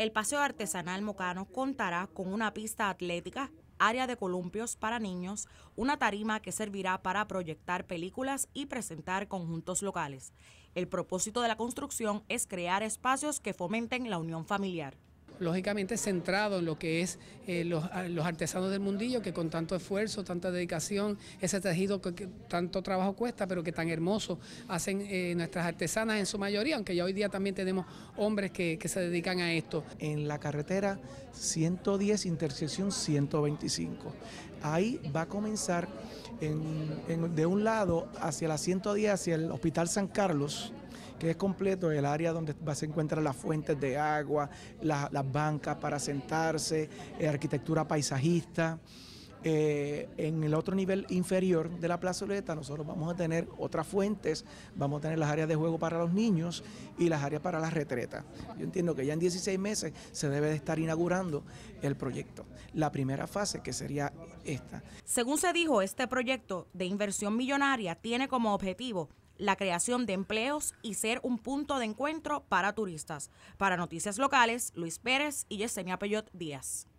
El Paseo Artesanal Mocano contará con una pista atlética, área de columpios para niños, una tarima que servirá para proyectar películas y presentar conjuntos locales. El propósito de la construcción es crear espacios que fomenten la unión familiar lógicamente centrado en lo que es eh, los, artesanos del mundillo, que con tanto esfuerzo, tanta dedicación, ese tejido que, tanto trabajo cuesta, pero que tan hermoso hacen eh, nuestras artesanas en su mayoría, aunque ya hoy día también tenemos hombres que, se dedican a esto. En la carretera 110, intersección 125. Ahí va a comenzar de un lado hacia la 110, hacia el Hospital San Carlos, que es completo, el área donde se encuentran las fuentes de agua, las bancas para sentarse, eh, arquitectura paisajista. Eh, en el otro nivel inferior de la plazoleta nosotros vamos a tener otras fuentes, vamos a tener las áreas de juego para los niños y las áreas para las retretas. Yo entiendo que ya en 16 meses se debe de estar inaugurando el proyecto. La primera fase que sería esta. Según se dijo, este proyecto de inversión millonaria tiene como objetivo la creación de empleos y ser un punto de encuentro para turistas. Para Noticias Locales, Luis Pérez y Yesenia Peyot Díaz.